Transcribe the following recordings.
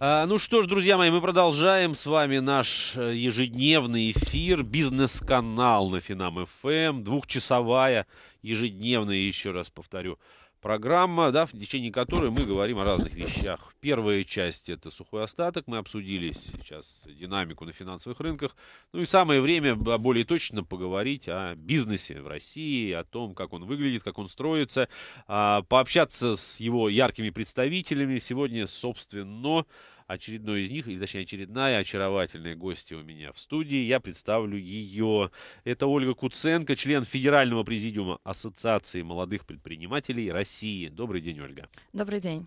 А, ну что ж, друзья мои, мы продолжаем с вами наш э, ежедневный эфир, бизнес-канал на Финам ФМ, эм, двухчасовая, ежедневная, еще раз повторю, программа, да, в течение которой мы говорим о разных вещах. Первая часть – это сухой остаток. Мы обсудили сейчас динамику на финансовых рынках. Ну и самое время более точно поговорить о бизнесе в России, о том, как он выглядит, как он строится, а, пообщаться с его яркими представителями. Сегодня, собственно, очередной из них, или точнее очередная очаровательная гостья у меня в студии. Я представлю ее. Это Ольга Куценко, член Федерального президиума Ассоциации молодых предпринимателей России. Добрый день, Ольга. Добрый день.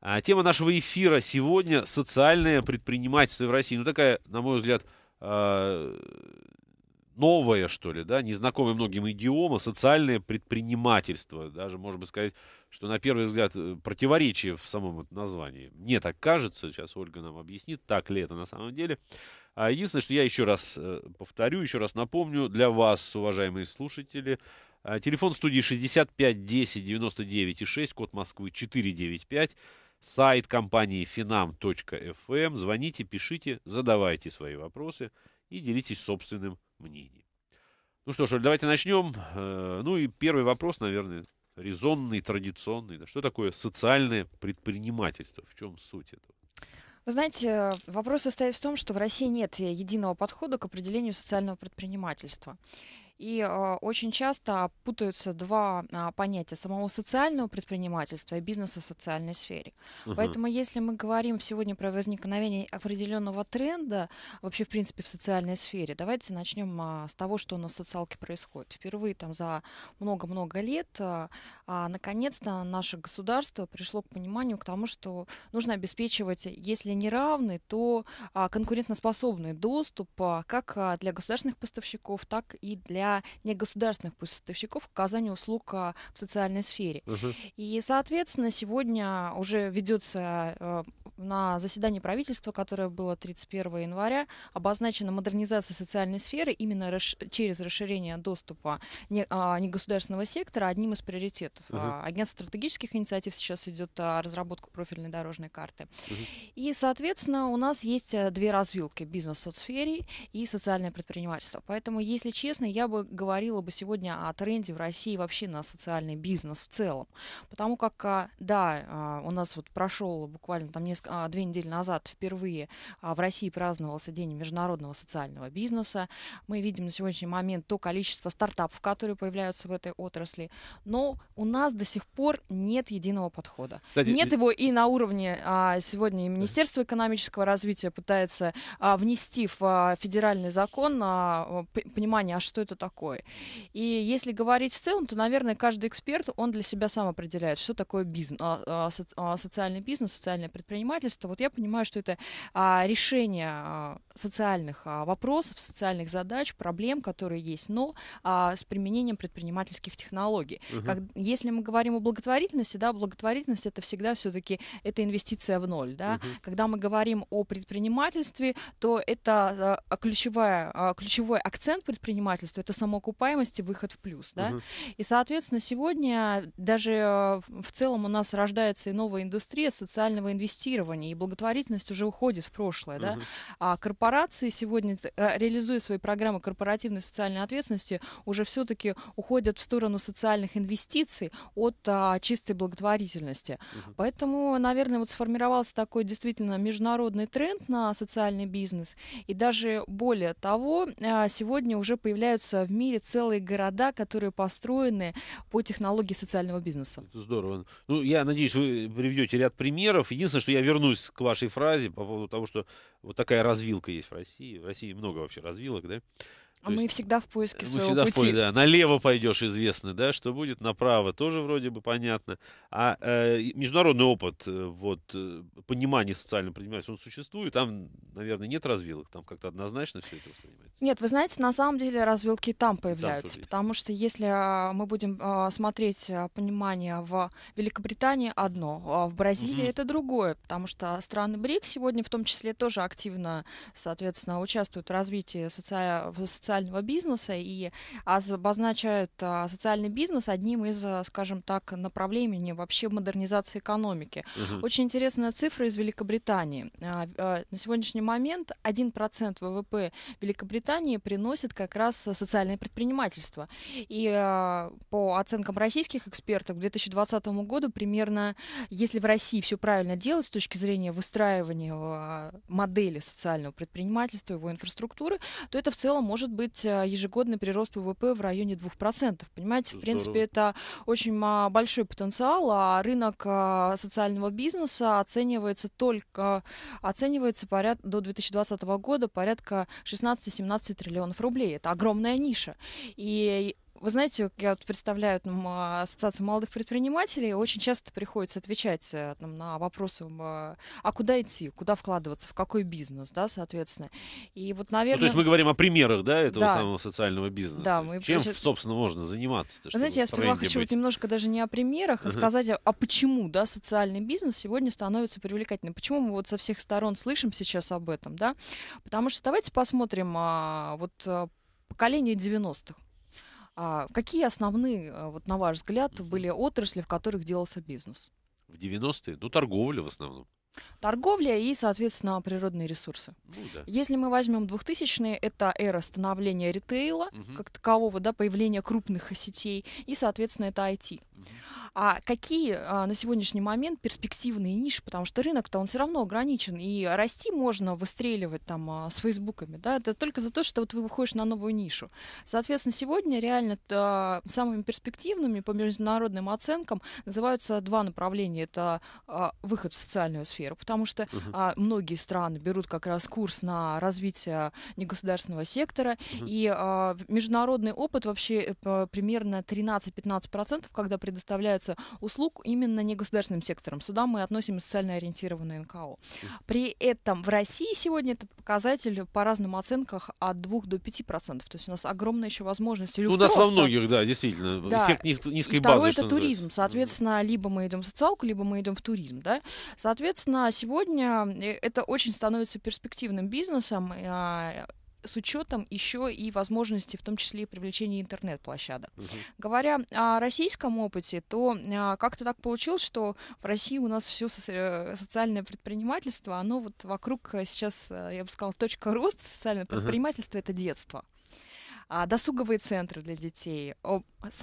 А, тема нашего эфира сегодня – социальное предпринимательство в России. Ну, такая, на мой взгляд, а, новое, что ли, да, незнакомое многим идиома, социальное предпринимательство, даже, можно бы сказать, что на первый взгляд э, противоречие в самом названии. Мне так кажется, сейчас Ольга нам объяснит, так ли это на самом деле. А единственное, что я еще раз э, повторю, еще раз напомню для вас, уважаемые слушатели, а, телефон студии 6510996, код Москвы 495, сайт компании finam.fm. Эм. Звоните, пишите, задавайте свои вопросы и делитесь собственным мнением. Ну что ж, Оль, давайте начнем. Э, ну и первый вопрос, наверное, резонный, традиционный. Да что такое социальное предпринимательство? В чем суть этого? Вы знаете, вопрос состоит в том, что в России нет единого подхода к определению социального предпринимательства. И а, очень часто путаются два а, понятия самого социального предпринимательства и бизнеса в социальной сфере. Угу. Поэтому, если мы говорим сегодня про возникновение определенного тренда вообще в принципе в социальной сфере, давайте начнем а, с того, что у нас в социалке происходит. Впервые там за много-много лет наконец-то наше государство пришло к пониманию к тому, что нужно обеспечивать, если не равный, то конкурентоспособный доступ как для государственных поставщиков, так и для для негосударственных поставщиков оказания услуг а, в социальной сфере. Угу. И, соответственно, сегодня уже ведется э, на заседании правительства, которое было 31 января, обозначена модернизация социальной сферы именно расш... через расширение доступа не... а, негосударственного сектора одним из приоритетов. Угу. Агентство стратегических инициатив сейчас ведет а, разработку профильной дорожной карты. Угу. И, соответственно, у нас есть э, две развилки – бизнес в соцсфере и социальное предпринимательство. Поэтому, если честно, я бы бы говорила бы сегодня о тренде в России вообще на социальный бизнес в целом. Потому как, а, да, а, у нас вот прошел буквально там несколько, а, две недели назад впервые в России праздновался День международного социального бизнеса. Мы видим на сегодняшний момент то количество стартапов, которые появляются в этой отрасли. Но у нас до сих пор нет единого подхода. Кстати, нет его и на уровне а, сегодня Министерство экономического развития пытается внести в федеральный закон а, понимание, а что это такое. И если говорить в целом, то, наверное, каждый эксперт, он для себя сам определяет, что такое бизнес, а, а, а, социальный бизнес, социальное предпринимательство. Вот я понимаю, что это решение социальных вопросов, социальных задач, проблем, которые есть, но с применением предпринимательских технологий. Угу. Как, если мы говорим о благотворительности, да, благотворительность это всегда все-таки это инвестиция в ноль, да. Угу. Когда мы говорим о предпринимательстве, то это ключевая, ключевой акцент предпринимательства это самоокупаемости выход в плюс, да. Угу. И, соответственно, сегодня даже э, в целом у нас рождается и новая индустрия социального инвестирования, и благотворительность уже уходит в прошлое, угу. да. А корпорации сегодня, э, реализуя свои программы корпоративной социальной ответственности, уже все-таки уходят в сторону социальных инвестиций от а, чистой благотворительности. Угу. Поэтому, наверное, вот сформировался такой действительно международный тренд на социальный бизнес. И даже более того, э, сегодня уже появляются в мире целые города, которые построены по технологии социального бизнеса. Это здорово. Ну, я надеюсь, вы приведете ряд примеров. Единственное, что я вернусь к вашей фразе по поводу того, что вот такая развилка есть в России. В России много вообще развилок, да? То Мы есть, всегда в поиске своего всегда пути. В поиске, да. Налево пойдешь, известно, да, что будет, направо тоже вроде бы понятно. А э, международный опыт, э, вот, э, понимание социального предпринимательства, он существует, там, наверное, нет развилок, там как-то однозначно все это воспринимается. Нет, вы знаете, на самом деле развилки и там появляются, там потому что если а, мы будем а, смотреть а, понимание в Великобритании одно, а в Бразилии угу. это другое, потому что страны БРИК сегодня в том числе тоже активно, соответственно, участвуют в развитии соци социального бизнеса и обозначают а, социальный бизнес одним из, а, скажем так, направлений вообще модернизации экономики. Угу. Очень интересная цифра из Великобритании. А, на сегодняшний момент 1% ВВП Великобритании приносит как раз социальное предпринимательство. И по оценкам российских экспертов к 2020 году примерно, если в России все правильно делать с точки зрения выстраивания модели социального предпринимательства, его инфраструктуры, то это в целом может быть быть э, ежегодный прирост ВВП в районе 2%. Понимаете, в принципе, это очень большой потенциал, а рынок э, социального бизнеса оценивается только, оценивается поряд, до 2020 года порядка 16-17 триллионов рублей. Это огромная ниша. И вы знаете, я вот представляю там, а, ассоциацию молодых предпринимателей, очень часто приходится отвечать э, там, на вопросы, а, а куда идти, куда вкладываться, в какой бизнес, да, соответственно. И вот, наверное... Ну, то есть мы говорим о примерах, да, этого да. самого социального бизнеса. Да, мы... Чем, собственно, можно заниматься? Вы знаете, я сперва хочу быть? вот немножко даже не о примерах, а сказать, а почему, да, социальный бизнес сегодня становится привлекательным. Почему мы вот со всех сторон слышим сейчас об этом, да? Потому что давайте посмотрим, а, вот э, поколение 90-х. А какие основные, э, вот на ваш взгляд, были отрасли, в которых делался бизнес? В 90-е? Ну, торговля в основном. Торговля и, соответственно, природные ресурсы. Ну, да. Если мы возьмем 2000-е, это эра становления ритейла угу. как такового, да, появления крупных сетей, и, соответственно, это IT. А какие а, на сегодняшний момент перспективные ниши, потому что рынок-то он все равно ограничен, и расти можно выстреливать там а, с фейсбуками, да, это только за то, что вот вы выходишь на новую нишу. Соответственно, сегодня реально а, самыми перспективными по международным оценкам называются два направления. Это а, выход в социальную сферу, потому что uh-huh. а, многие страны берут как раз курс на развитие негосударственного сектора, uh-huh. и а, международный опыт вообще а, примерно 13-15%, когда предоставляются услуг именно негосударственным сектором. Сюда мы относим социально ориентированные НКО. При этом в России сегодня этот показатель по разным оценках от 2 до 5%. То есть у нас огромная еще возможность. Ну, у нас во многих, да, действительно. Да. Эффект низкой и базы. Второе, это туризм. Называется. Соответственно, либо мы идем в социалку, либо мы идем в туризм. Да? Соответственно, сегодня э, это очень становится перспективным бизнесом. Э, с учетом еще и возможности, в том числе и привлечения интернет-площадок. Угу. Говоря о российском опыте, то а, как-то так получилось, что в России у нас все э, социальное предпринимательство, оно вот вокруг э, сейчас, э, я бы сказала, точка роста социального предпринимательства угу. это детство. А, досуговые центры для детей.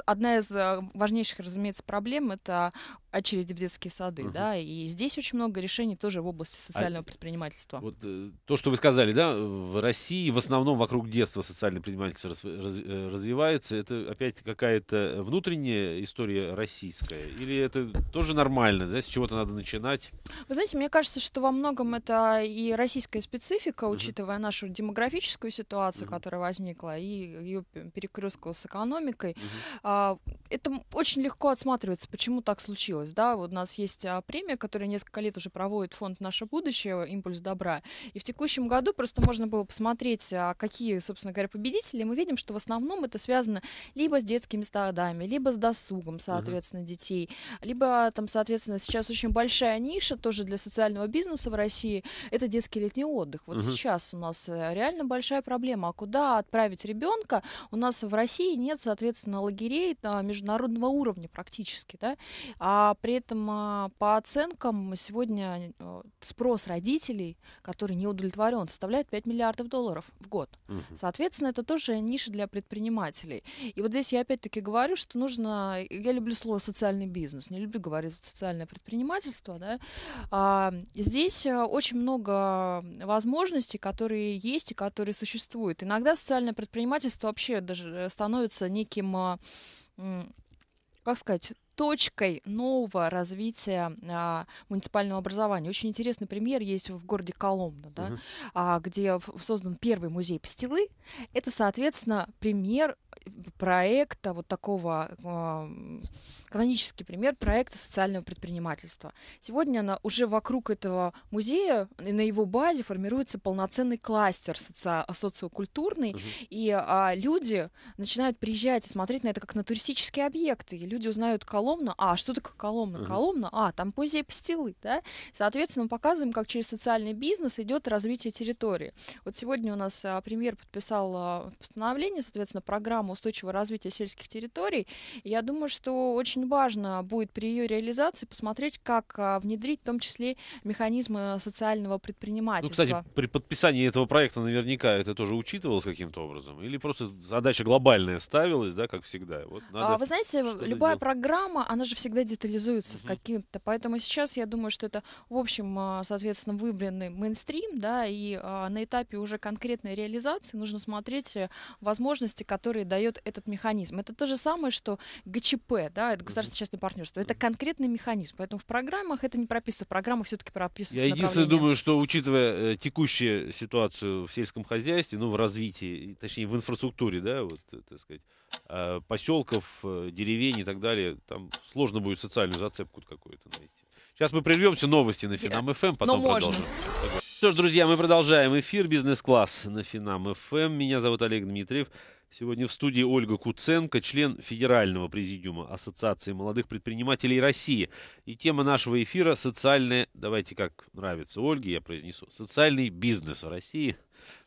Одна из э, важнейших, разумеется, проблем — это очереди в детские сады, угу. да, и здесь очень много решений тоже в области а социального а, предпринимательства. Вот э, то, что вы сказали, да, в России в основном вокруг детства социальное предпринимательство раз, раз, э, развивается, это опять какая-то внутренняя история российская, или это тоже нормально, да, с чего-то надо начинать? Вы знаете, мне кажется, что во многом это и российская специфика, угу. учитывая нашу демографическую ситуацию, угу. которая возникла, и ее перекрестку с экономикой. Угу. Это очень легко отсматривается, почему так случилось. Да? Вот у нас есть а, премия, которая несколько лет уже проводит фонд «Наше будущее», «Импульс добра». И в текущем году просто можно было посмотреть, а, какие, собственно говоря, победители. мы видим, что в основном это связано либо с детскими стадами, либо с досугом, соответственно, угу. детей, либо там, соответственно, сейчас очень большая ниша тоже для социального бизнеса в России – это детский летний отдых. Вот угу. сейчас у нас э, реально большая проблема, а куда отправить ребенка, ребенка, у нас в России нет, соответственно, лагерей международного уровня практически, да, а при этом а, по оценкам сегодня э, спрос родителей, который не удовлетворен, составляет 5 миллиардов долларов в год. Соответственно, это тоже ниша для предпринимателей. И вот здесь я опять-таки говорю, что нужно, я люблю слово социальный бизнес, не люблю говорить социальное предпринимательство, да, а, здесь э, очень много возможностей, которые есть и которые существуют. Иногда социальное предпринимательство правительство вообще даже э, становится неким, а, как сказать, точкой нового развития а, муниципального образования. Очень интересный пример есть в городе Коломна, да, uh-huh. а, где создан первый музей пастилы. Это, соответственно, пример проекта вот такого, а, канонический пример проекта социального предпринимательства. Сегодня она уже вокруг этого музея и на его базе формируется полноценный кластер соци- а, социокультурный, угу. и а, люди начинают приезжать и смотреть на это как на туристические объекты, и люди узнают Коломна а что такое Коломна? Угу. Коломна, а там музей постелы да? Соответственно, мы показываем, как через социальный бизнес идет развитие территории. Вот сегодня у нас а, премьер подписал постановление, соответственно, программу устойчивого развития сельских территорий. я думаю, что очень важно будет при ее реализации посмотреть, как а, внедрить в том числе механизмы социального предпринимательства. Ну, кстати, при подписании этого проекта наверняка это тоже учитывалось каким-то образом? Или просто задача глобальная ставилась, да, как всегда? Вот надо а, вы знаете, любая делать. программа, она же всегда детализуется угу. в каким-то, поэтому сейчас я думаю, что это, в общем, а, соответственно, выбранный мейнстрим, да, и а, на этапе уже конкретной реализации нужно смотреть э, возможности, которые дает дает этот механизм. Это то же самое, что ГЧП, да, это государственное частное партнерство. Это конкретный механизм. Поэтому в программах это не прописано. В программах все-таки прописывается Я единственное думаю, что учитывая э, текущую ситуацию в сельском хозяйстве, ну, в развитии, точнее, в инфраструктуре, да, вот, э, так сказать, а, поселков, э, деревень и так далее, там сложно будет социальную зацепку какую-то найти. Сейчас мы прервемся, новости на Финам ФМ, эм, потом ну, продолжим. Что ж, друзья, мы продолжаем эфир «Бизнес-класс» на Финам ФМ. Эм. Меня зовут Олег Дмитриев. Сегодня в студии Ольга Куценко, член Федерального президиума Ассоциации молодых предпринимателей России. И тема нашего эфира – социальная, давайте как нравится Ольге, я произнесу, социальный бизнес в России.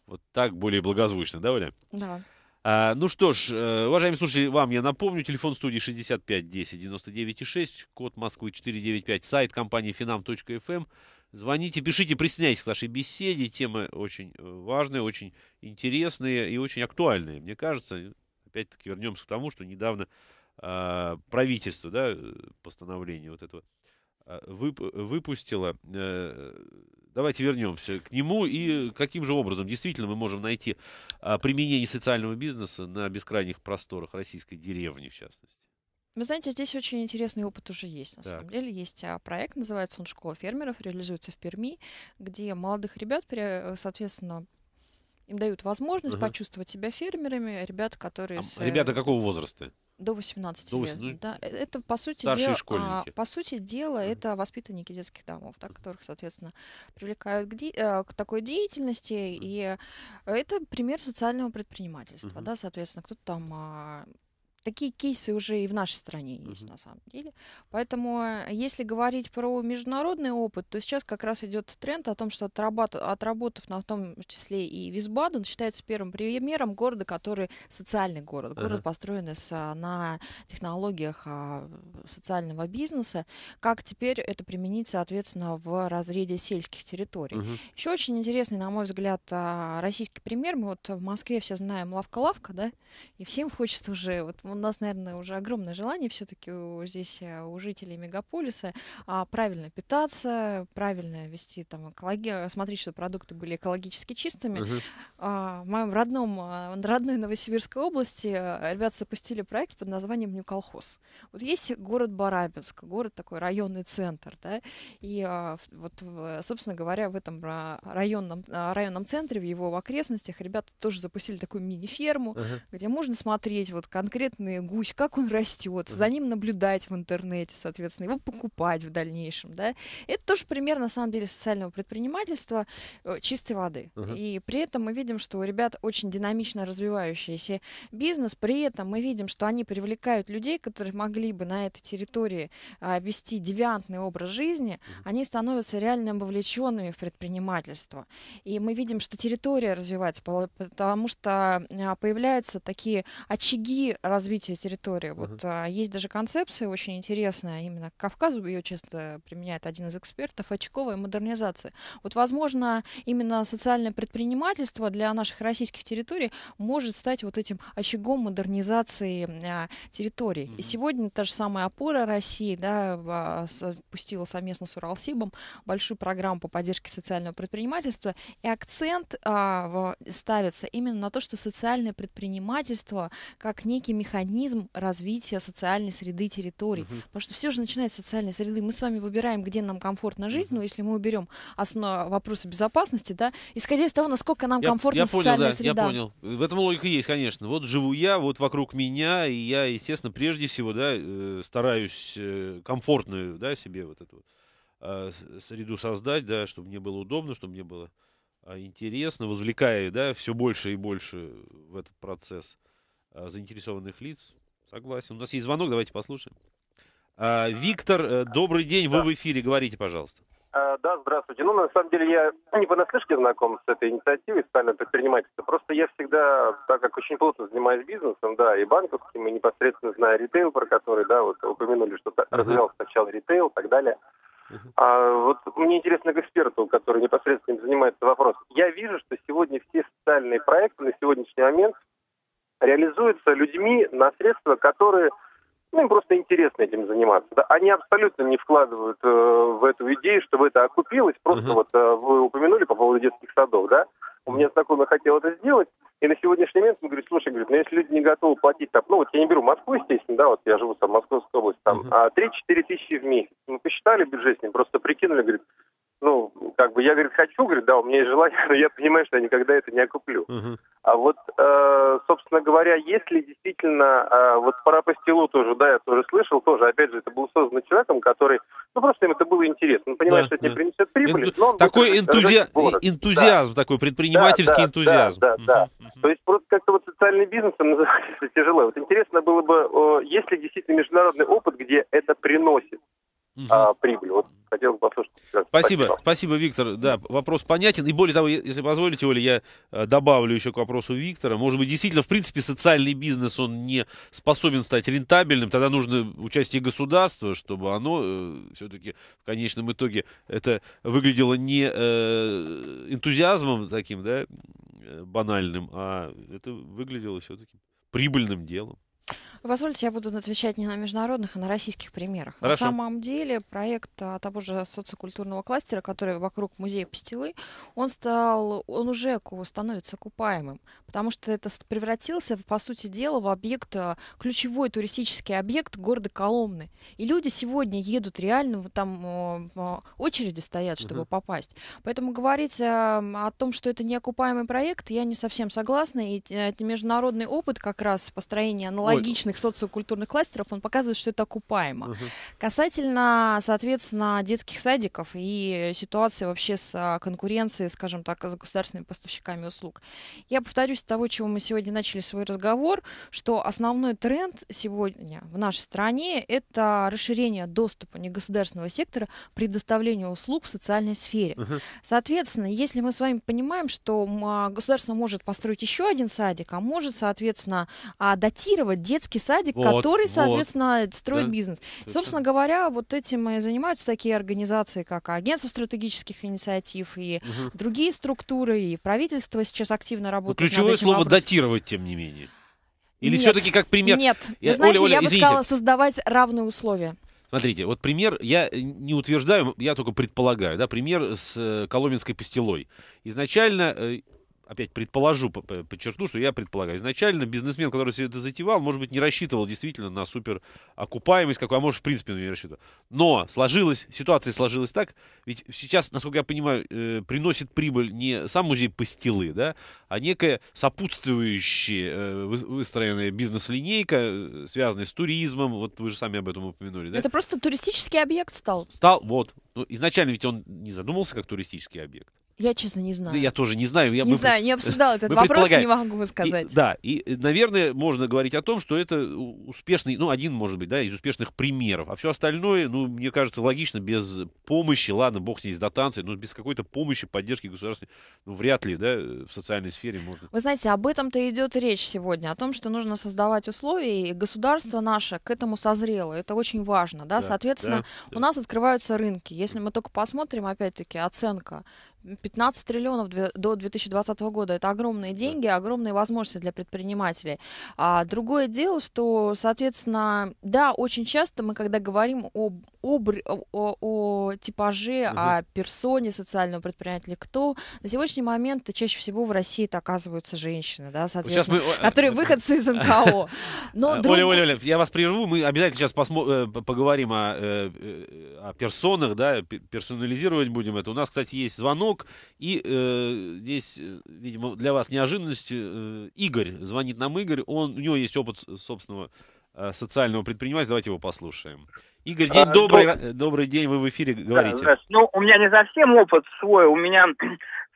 Вот так более благозвучно, да, Оля? Да. А, ну что ж, э, уважаемые слушатели, вам я напомню, телефон студии 65 10 код Москвы 495, сайт компании finam.fm. Звоните, пишите, присоединяйтесь к нашей беседе. Темы очень э, важные, очень интересные и очень актуальные, мне кажется. Опять-таки вернемся к тому, что недавно э, правительство, да, э, постановление вот этого а, вып выпустило. Э, давайте вернемся к нему и каким же образом действительно мы можем найти э, применение социального бизнеса на бескрайних просторах российской деревни, в частности. Вы знаете, здесь очень интересный опыт уже есть, на так. самом деле. Есть а, проект, называется он «Школа фермеров», реализуется в Перми, где молодых ребят, э, соответственно, им дают возможность угу. почувствовать себя фермерами. Ребята, которые... А, с... Э, ребята какого возраста? До 18 до 18... лет. Да. Э, это, по сути дела, а, по сути дела mm-hmm. это воспитанники детских домов, да, которых, соответственно, привлекают к, де- к такой деятельности. Mm-hmm. И это пример социального предпринимательства. Mm-hmm. Да, соответственно, кто-то там а, такие кейсы уже и в нашей стране есть, mm-hmm. на самом деле. Поэтому, э, если говорить про международный опыт, то сейчас как раз идет тренд о том, что отрабат... отработав на том числе и Висбаден, считается первым примером города, который социальный город. Uh-huh. Город, построенный с, а, на технологиях а, социального бизнеса. Как теперь это применить, соответственно, в разрезе сельских территорий. Uh-huh. Еще очень интересный, на мой взгляд, а, российский пример. Мы вот в Москве все знаем лавка-лавка, да, и всем хочется уже вот у нас, наверное, уже огромное желание все-таки здесь э, у жителей мегаполиса а, правильно питаться, правильно вести там экологи, смотреть, что продукты были экологически чистыми. Угу. В моем родном, а, родной Новосибирской области э, ребята запустили проект под названием «Не Вот есть город Барабинск, город такой районный центр, да, и вот, собственно говоря, в этом районном, районном центре, в его окрестностях ребята тоже запустили такую мини-ферму, uh-huh. где можно смотреть вот конкретно интересные, гусь, как он растет, за ним наблюдать в интернете, соответственно, его покупать в дальнейшем, да. Это тоже пример, на самом деле, социального предпринимательства э, чистой воды. Uh-huh. И при этом мы видим, что у ребят очень динамично развивающийся бизнес, при этом мы видим, что они привлекают людей, которые могли бы на этой территории э, вести девиантный образ жизни, uh-huh. они становятся реально вовлеченными в предпринимательство. И мы видим, что территория развивается, потому что а, появляются такие очаги развития развития территории. Uh-huh. Вот а, есть даже концепция очень интересная, именно к Кавказу ее часто применяет один из экспертов, очковая модернизация. Вот, возможно, именно социальное предпринимательство для наших российских территорий может стать вот этим очагом модернизации а, территорий. Uh-huh. И сегодня та же самая опора России, да, а, пустила совместно с Уралсибом большую программу по поддержке социального предпринимательства, и акцент а, в, ставится именно на то, что социальное предпринимательство как некий механизм механизм развития социальной среды территорий. Угу. Потому что все же начинается с социальной среды. Мы с вами выбираем, где нам комфортно жить, угу. но если мы уберем основ... вопросы безопасности, да, исходя из того, насколько нам я, комфортно я понял, социальная да, среда. Я понял. В этом логика есть, конечно. Вот живу я, вот вокруг меня, и я, естественно, прежде всего, да, э, стараюсь э, комфортную, да, себе вот эту э, среду создать, да, чтобы мне было удобно, чтобы мне было а, интересно, возвлекая, да, все больше и больше в этот процесс. Э, заинтересованных лиц. Согласен. У нас есть звонок, давайте послушаем. А, Виктор, э, добрый день, вы да. в эфире, говорите, пожалуйста. А, да, здравствуйте. Ну, на самом деле, я не понаслышке знаком с этой инициативой социального предпринимательства. Просто я всегда, так как очень плотно занимаюсь бизнесом, да, и банковским, и непосредственно знаю ритейл, про который, да, вот упомянули, что uh-huh. развивал сначала ритейл и так далее. Uh-huh. А вот мне интересно к эксперту, который непосредственно занимается вопросом Я вижу, что сегодня все социальные проекты на сегодняшний момент реализуется людьми на средства, которые ну, им просто интересно этим заниматься. Да? Они абсолютно не вкладывают э, в эту идею, чтобы это окупилось. Просто uh-huh. вот э, вы упомянули по поводу детских садов, да? У меня знакомый хотел это сделать, и на сегодняшний момент он говорит, слушай, говорит, ну если люди не готовы платить там, ну вот я не беру Москву, естественно, да, вот я живу там в Московской области, там, uh-huh. а 3-4 тысячи в месяц. Мы ну, посчитали бюджет с ним, просто прикинули, говорит, ну, как бы я, говорит, хочу, говорит, да, у меня есть желание, но я понимаю, что я никогда это не окуплю. Uh-huh. А вот, э, собственно говоря, если действительно, э, вот по пастилу тоже, да, я тоже слышал, тоже, опять же, это был создано человеком, который, ну, просто им это было интересно. Он понимает, да, что это да. не принесет прибыли, Энту... но он Такой энтузи... энтузиазм, да. такой предпринимательский да, да, энтузиазм. Да, да, угу. да. То есть просто как-то вот социальный бизнес называть это тяжело. Вот интересно было бы, э, есть ли действительно международный опыт, где это приносит э, прибыль. Вот хотел бы послушать Спасибо, спасибо, спасибо, Виктор. Да, вопрос понятен. И более того, если позволите, Оля, я э, добавлю еще к вопросу Виктора. Может быть, действительно, в принципе, социальный бизнес, он не способен стать рентабельным. Тогда нужно участие государства, чтобы оно э, все-таки в конечном итоге это выглядело не э, энтузиазмом таким, да, э, банальным, а это выглядело все-таки прибыльным делом. Позвольте, я буду отвечать не на международных, а на российских примерах. Хорошо. На самом деле проект а, того же социокультурного кластера, который вокруг музея Пстилы, он стал, он уже становится окупаемым, потому что это превратился, по сути дела, в объект, а, ключевой туристический объект города Коломны. И люди сегодня едут реально, там очереди стоят, чтобы угу. попасть. Поэтому говорить а, о том, что это неокупаемый проект, я не совсем согласна, и э, международный опыт как раз построения аналогичных разных социокультурных кластеров, он показывает, что это окупаемо. Угу. Касательно, соответственно, детских садиков и ситуации вообще с а, конкуренцией, скажем так, с государственными поставщиками услуг. Я повторюсь с того, чего мы сегодня начали свой разговор, что основной тренд сегодня в нашей стране – это расширение доступа негосударственного сектора предоставлению услуг в социальной сфере. Угу. Соответственно, если мы с вами понимаем, что а, государство может построить еще один садик, а может, соответственно, а, датировать детский садик, вот, который, соответственно, строит да. бизнес. Совершенно. Собственно говоря, вот этим и занимаются такие организации, как Агентство стратегических инициатив и угу. другие структуры, и правительство сейчас активно ну, работает. Но ключевое слово вопросом. датировать, тем не менее. Или все-таки как пример? Нет, я, вы знаете, Оля, Оля, я бы извините. сказала создавать равные условия. Смотрите, вот пример, я не утверждаю, я только предполагаю, да, пример с э, коломенской пастилой. Изначально э, опять предположу, подчеркну, что я предполагаю. Изначально бизнесмен, который все это затевал, может быть, не рассчитывал действительно на супер окупаемость, какой, а может, в принципе, не рассчитывал. Но сложилась, ситуация сложилась так, ведь сейчас, насколько я понимаю, э, приносит прибыль не сам музей Пастилы, да, а некая сопутствующая э, выстроенная бизнес-линейка, э, связанная с туризмом, вот вы же сами об этом упомянули, да? Это просто туристический объект стал. Стал, вот. Ну, изначально ведь он не задумывался как туристический объект. Я, честно, не знаю. Да, я тоже не знаю. Я, не мы, знаю, не обсуждал этот вопрос, не могу сказать. И, да, и, э, наверное, можно говорить о том, что это успешный, ну, один, может быть, да, из успешных примеров. А все остальное, ну, мне кажется, логично, без помощи, ладно, бог с ней, с дотацией, но без какой-то помощи, поддержки государственной, ну, вряд ли, да, в социальной сфере можно. Вы знаете, об этом-то идет речь сегодня, о том, что нужно создавать условия, и государство наше к этому созрело. Это очень важно, да, да соответственно, да, да. у нас открываются рынки. Если мы только посмотрим, опять-таки, оценка 15 триллионов до 2020 года. Это огромные деньги, огромные возможности для предпринимателей. А другое дело, что, соответственно, да, очень часто мы, когда говорим об, об, о, о типаже, угу. о персоне социального предпринимателя, кто на сегодняшний момент чаще всего в России это оказываются женщины, да, соответственно, мы... Э, которые э, выходцы из э, НКО. Но Оля, Оля, Оля, я вас прерву, мы обязательно сейчас поговорим о персонах, да, персонализировать будем это. У нас, кстати, есть звонок звонок. И э, здесь, э, видимо, для вас неожиданность. Э, Игорь, звонит нам Игорь. Он, у него есть опыт э, собственного э, социального предпринимателя. Давайте его послушаем. Игорь, день а, добрый. Доб... Э, добрый день, вы в эфире говорите. Да, ну, у меня не совсем опыт свой. У меня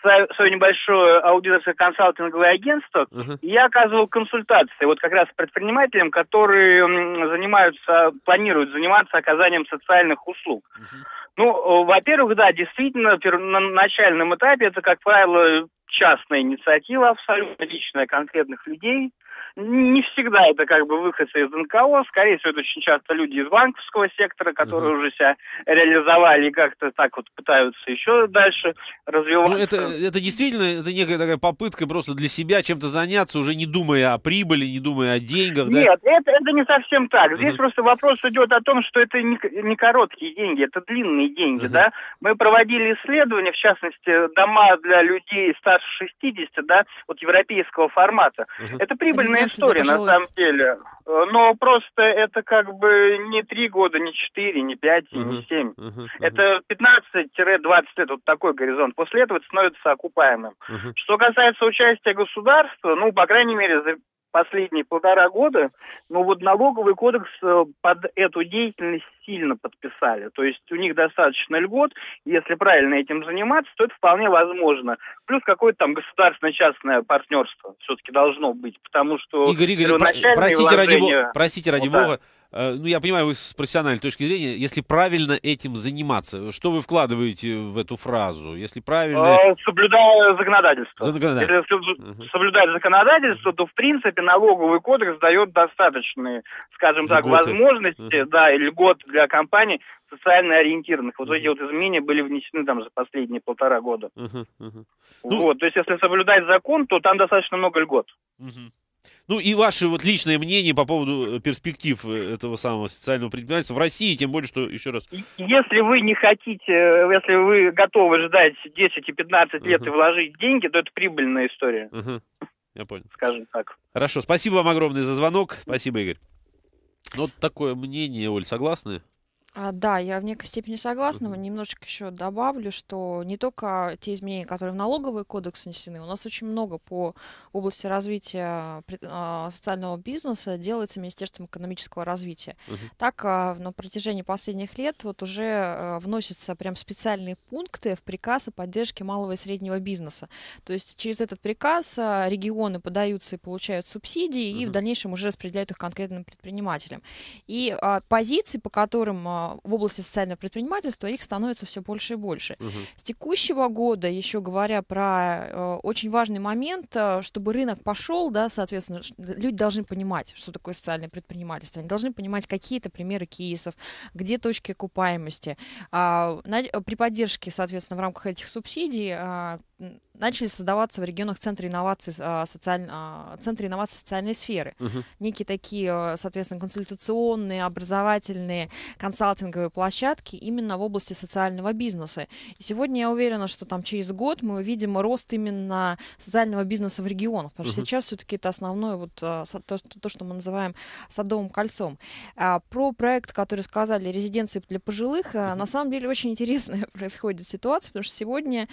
свое небольшое аудиторское консалтинговое агентство, uh-huh. и я оказывал консультации вот как раз предпринимателям, которые занимаются, планируют заниматься оказанием социальных услуг. Uh-huh. Ну, во-первых, да, действительно, на начальном этапе это, как правило, частная инициатива, абсолютно личная конкретных людей – не всегда это как бы выходцы из НКО, скорее всего, это очень часто люди из банковского сектора, которые uh-huh. уже себя реализовали и как-то так вот пытаются еще дальше ну, развиваться. Ну, это, это действительно это некая такая попытка просто для себя чем-то заняться, уже не думая о прибыли, не думая о деньгах, да? Нет, это, это не совсем так. Здесь uh-huh. просто вопрос идет о том, что это не, не короткие деньги, это длинные деньги, uh-huh. да? Мы проводили исследования, в частности, дома для людей старше 60, да, вот европейского формата. Uh-huh. Это прибыльные история, на самом деле. Э, Но ну, просто это как бы не три года, не четыре, не пять, угу, не семь. Угу, это 15-20 лет, вот такой горизонт. После этого это становится окупаемым. Угу. Что касается участия государства, ну, по крайней мере, за последние полтора года, но вот налоговый кодекс э, под эту деятельность сильно подписали. То есть у них достаточно льгот, если правильно этим заниматься, то это вполне возможно. Плюс какое-то там государственно-частное партнерство все-таки должно быть, потому что... Игорь, Игорь, про- простите, вложения... ради бога, простите, ради вот бога, Э, ну, я понимаю, вы с профессиональной точки зрения, если правильно этим заниматься, что вы вкладываете в эту фразу, если правильно... Э, соблюдая законодательство. законодательство. Если соблюдать законодательство, то, в принципе, налоговый кодекс дает достаточные, скажем льготы. так, возможности, да, и льгот для компаний социально ориентированных. Вот uh-huh. эти вот изменения были внесены там за последние полтора года. Uh-huh. Uh-huh. Вот, ну... то есть, если соблюдать закон, то там достаточно много льгот. Uh-huh. Ну и ваше вот личное мнение по поводу э, перспектив э, этого самого социального предпринимательства в России, тем более, что, еще раз... Если вы не хотите, э, если вы готовы ждать 10 и 15 лет uh-huh. и вложить деньги, то это прибыльная история. Uh-huh. Я понял. Скажем так. Хорошо, спасибо вам огромное за звонок. Спасибо, Игорь. Ну, вот такое мнение, Оль, согласны? А, да, я в некой степени согласна. Mm-hmm. Немножечко еще добавлю, что не только те изменения, которые в налоговый кодекс внесены, у нас очень много по области развития а, социального бизнеса делается Министерством экономического развития. Mm-hmm. Так, а, на протяжении последних лет вот уже вносятся прям специальные пункты в приказ о поддержке малого и среднего бизнеса. То есть через этот приказ регионы подаются и получают субсидии, mm-hmm. и в дальнейшем уже распределяют их конкретным предпринимателям. И позиции, по которым а, в области социального предпринимательства их становится все больше и больше. Угу. С текущего года, еще говоря про э, очень важный момент, а, чтобы рынок пошел, да, соответственно, люди должны понимать, что такое социальное предпринимательство. Они должны понимать какие-то примеры кейсов, где точки окупаемости. А, э, при поддержке, соответственно, в рамках этих субсидий начали создаваться в регионах центры инноваций, социаль... центры инноваций социальной сферы. Угу. Некие такие, э, соответственно, консультационные, образовательные, консалтинговые консалтинговые площадки именно в области социального бизнеса. И сегодня я уверена, что там через год мы увидим рост именно социального бизнеса в регионах, потому что угу. сейчас все-таки это основное вот а, то, то, что мы называем садовым кольцом. А, про проект, который сказали, резиденции для пожилых, угу. на самом деле очень интересная происходит ситуация, потому что сегодня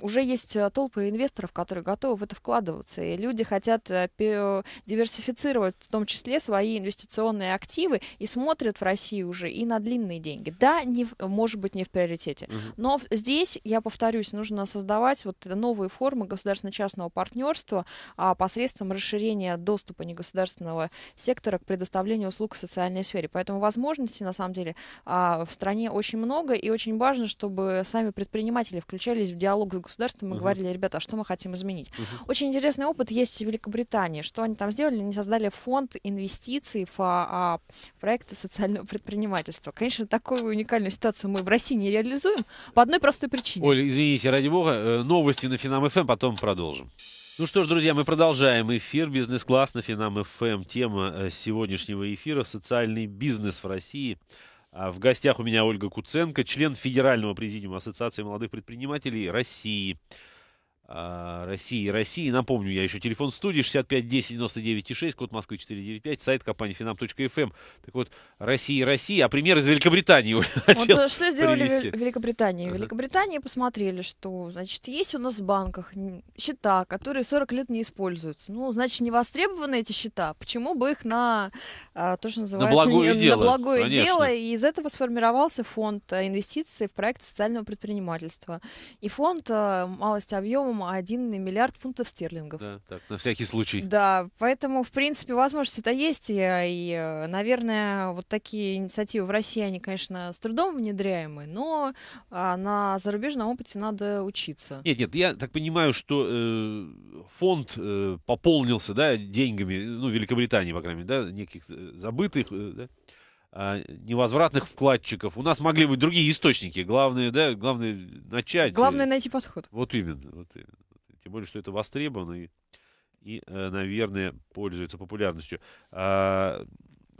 уже есть э, толпы инвесторов, которые готовы в это вкладываться. И люди хотят э, э, диверсифицировать в том числе свои инвестиционные активы и смотрят в России уже и на длинные деньги. Да, не, может быть, не в приоритете. Угу. Но здесь, я повторюсь, нужно создавать вот новые формы государственно-частного партнерства а, посредством расширения доступа негосударственного сектора к предоставлению услуг в социальной сфере. Поэтому возможностей, на самом деле, а, в стране очень много, и очень важно, чтобы сами предприниматели включались в диалог с государством и uh-huh. говорили, ребята, а что мы хотим изменить? Uh-huh. Очень интересный опыт есть в Великобритании. Что они там сделали? Они создали фонд инвестиций в а, проекты социального предпринимательства. Конечно, такую уникальную ситуацию мы в России не реализуем по одной простой причине. Оль, извините, ради бога, э, новости на Финам ФМ, эм, потом продолжим. Ну что ж, друзья, мы продолжаем эфир «Бизнес-класс» на Финам ФМ. Эм. Тема э, сегодняшнего эфира – социальный бизнес в России – а в гостях у меня Ольга Куценко, член Федерального президиума Ассоциации молодых предпринимателей России. А, России. России, напомню, я еще телефон студии 65 10 99 6, код Москвы 495, сайт компании финам.фм. Эм». Так вот, России, России. а пример из Великобритании. Вот э, что сделали в Великобритании? В Великобритании посмотрели, что, значит, есть у нас в банках счета, которые 40 лет не используются. Ну, значит, не востребованы эти счета. Почему бы их на а, то, что называется, на благое, не, дело. На благое дело. И из этого сформировался фонд э, инвестиций в проект социального предпринимательства. И фонд а, малость объемом 1 миллиард фунтов стерлингов. Да, так, на всякий случай. Да, поэтому, в принципе, возможности-то есть. И, наверное, вот такие инициативы в России, они, конечно, с трудом внедряемы, но а, на зарубежном опыте надо учиться. Нет, нет, я так понимаю, что э, фонд э, пополнился, да, деньгами, ну, Великобритании, по крайней мере, да, неких э, забытых, э, да, а, невозвратных вкладчиков. У нас могли быть другие источники. Главное, да, главное начать. Главное э, найти подход. Вот именно. Вот, тем более, что это востребовано и, и э, наверное, пользуется популярностью. А,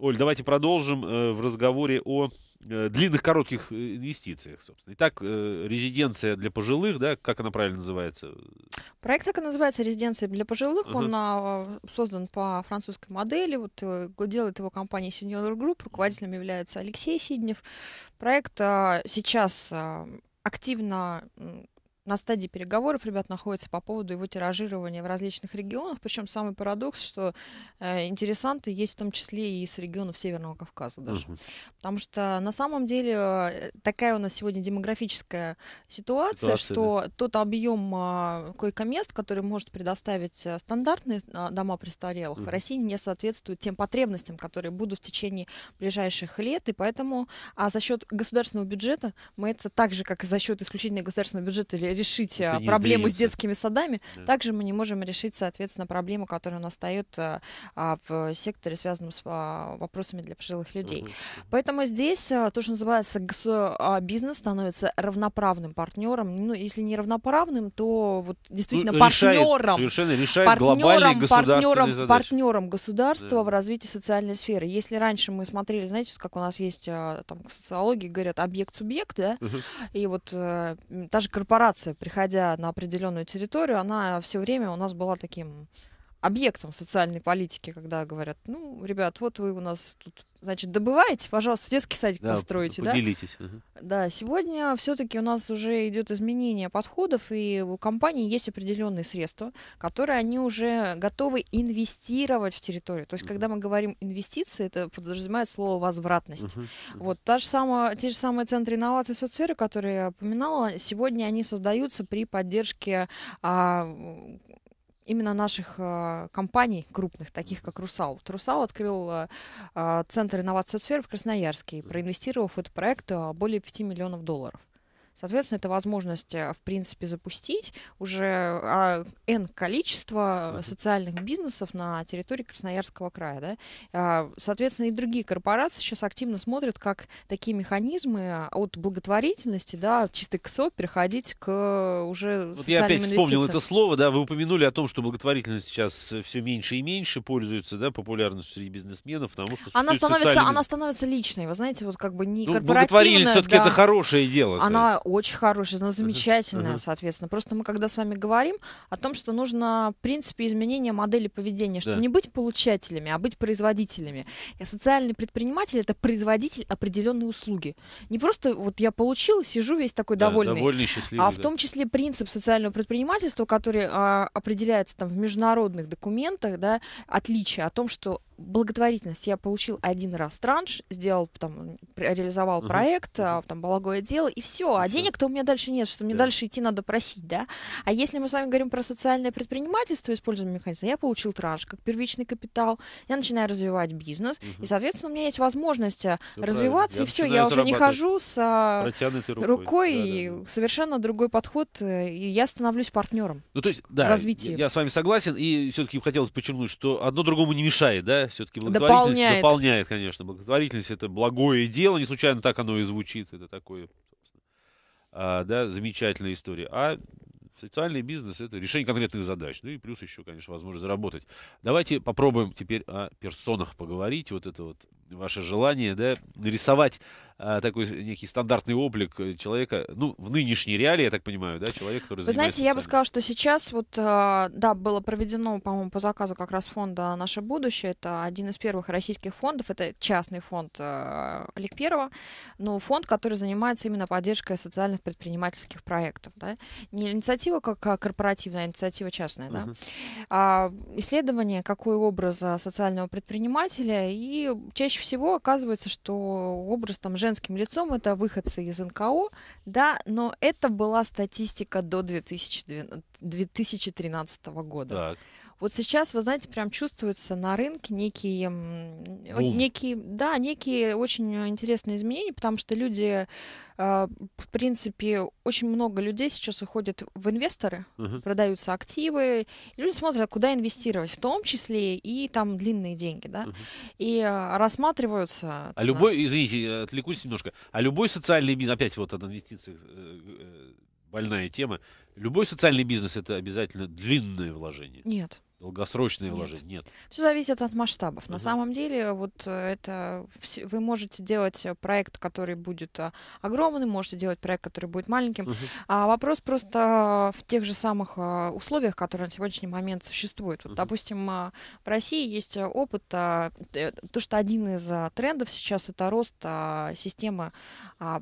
Оль, давайте продолжим э, в разговоре о э, длинных коротких э, инвестициях, собственно. Итак, резиденция для пожилых, да, как она правильно называется? Проект так и называется «Резиденция для пожилых». Uh-huh. Он создан по французской модели. Вот делает его компания Senior Group. Руководителем является Алексей Сиднев. Проект а, сейчас а, активно на стадии переговоров ребят находится по поводу его тиражирования в различных регионах. Причем самый парадокс, что э, интересанты есть в том числе и с регионов Северного Кавказа даже. Угу. Потому что на самом деле э, такая у нас сегодня демографическая ситуация, ситуация что да. тот объем э, а, койко-мест, который может предоставить э, стандартные э, дома престарелых, угу. в России не соответствует тем потребностям, которые будут в течение ближайших лет. И поэтому а за счет государственного бюджета мы это так же, как и за счет исключительно государственного бюджета или решить Это проблему с детскими садами, да. также мы не можем решить, соответственно, проблему, которая у нас встает э, а, в секторе, связанном с а, вопросами для пожилых людей. Угу. Поэтому здесь э, то, что называется а, бизнес, становится равноправным партнером. Ну, если не равноправным, то вот действительно ну, партнером, решает, решает партнером, партнером, партнером государства да. в развитии социальной сферы. Если раньше мы смотрели, знаете, как у нас есть э, там в социологии говорят объект-субъект, да, угу. и вот та же корпорация информация, приходя на определенную территорию, она все время у нас была таким объектом социальной политики, когда говорят, ну, ребят, вот вы у нас тут, значит, добываете, пожалуйста, детский садик да, построите, поделитесь. да? Угу. Да, сегодня все-таки у нас уже идет изменение подходов, и у компании есть определенные средства, которые они уже готовы инвестировать в территорию. То есть, угу. когда мы говорим инвестиции, это подразумевает слово возвратность. Угу. Вот та же самая, те же самые центры инноваций соцсферы, которые я упоминала, сегодня они создаются при поддержке а, именно наших э, компаний крупных, таких как «Русал». «Русал» открыл э, э Центр инновационной сферы в Красноярске, проинвестировав в этот проект э, более 5 миллионов долларов. Соответственно, это возможность, э, в принципе, запустить уже N а, количество социальных бизнесов на территории Красноярского края. Да? А, соответственно, и другие корпорации сейчас активно смотрят, как такие механизмы а, от благотворительности, да, чистой КСО переходить к э, уже вот Я опять вспомнил это слово, да, вы упомянули о том, что благотворительность сейчас э, все меньше и меньше пользуется, да, популярностью среди бизнесменов, потому что... Она становится, социальными... она становится личной, вы знаете, вот как бы не ну, корпоративная. Благотворительность да. все-таки это хорошее дело. Она очень хорошая, она замечательная, uh-huh. соответственно. Просто мы когда с вами говорим о том, что нужно, в принципе, изменение модели поведения, чтобы да. не быть получателями, а быть производителями. И э, социальный предприниматель это производитель определенной услуги. Не просто вот я получил, сижу весь такой да, довольный, довольный счастливый, а в да. том числе принцип социального предпринимательства, который а, определяется там в международных документах, да, отличие о том, что благотворительность я получил один раз транш, сделал там, реализовал угу. проект, а, там благое дело, и все. А денег-то у меня дальше нет, что мне да. дальше идти надо просить, да? А если мы с вами говорим про социальное предпринимательство, используем механизм, я получил транш как первичный капитал, я начинаю развивать бизнес, угу. и, соответственно, у меня есть возможность все э, ну развиваться, правильно. и все, я уже не хожу с а, рукой, рукой да, и да, да. совершенно другой подход, э, и я становлюсь партнером. Ну, то есть, да, развития. Я, я с вами согласен, и все-таки хотелось подчеркнуть, что одно другому не мешает, да? все-таки благотворительность дополняет. конечно. Благотворительность это благое дело, не случайно так оно и звучит. Это такое, а, да, замечательная история. А социальный бизнес это решение конкретных задач. Ну и плюс еще, конечно, возможность заработать. Давайте попробуем теперь о персонах поговорить. Вот это вот ваше желание, да, нарисовать а, такой некий стандартный облик э, человека, ну, в нынешней реалии, я так понимаю, да, человек, который Вы знаете, социальным. я бы сказала, что сейчас вот, а, да, было проведено, по-моему, по заказу как раз фонда «Наше будущее», это один из первых российских фондов, это частный фонд а, Олег Первого, но ну, фонд, который занимается именно поддержкой социальных предпринимательских проектов, да, не инициатива как корпоративная, а инициатива частная, да. Uh-huh. А, исследование, какой образ социального предпринимателя, и чаще всего оказывается, что образ там женским лицом, это выходцы из НКО, да, но это была статистика до 2012, 2013 года. Так. Вот сейчас, вы знаете, прям чувствуется на рынке некие, некие, да, некие очень интересные изменения, потому что люди, а, в принципе, очень много людей сейчас уходят в инвесторы, угу. продаются активы, люди смотрят, куда инвестировать, в том числе и там длинные деньги, да, угу. и а, рассматриваются. А любой, извините, отвлекусь немножко, а любой социальный бизнес, опять вот от инвестиций э, э, больная тема. Любой социальный бизнес это обязательно длинное вложение. Нет. Долгосрочные Нет. вложения? Нет. Все зависит от масштабов. Угу. На самом деле, вот э, это вы можете делать э, проект, который будет э, огромным, можете делать проект, который будет маленьким. Угу. А вопрос просто в тех же самых условиях, которые на сегодняшний момент существуют. Вот, угу. Допустим, в России есть опыт, то, что один из трендов сейчас это рост системы а,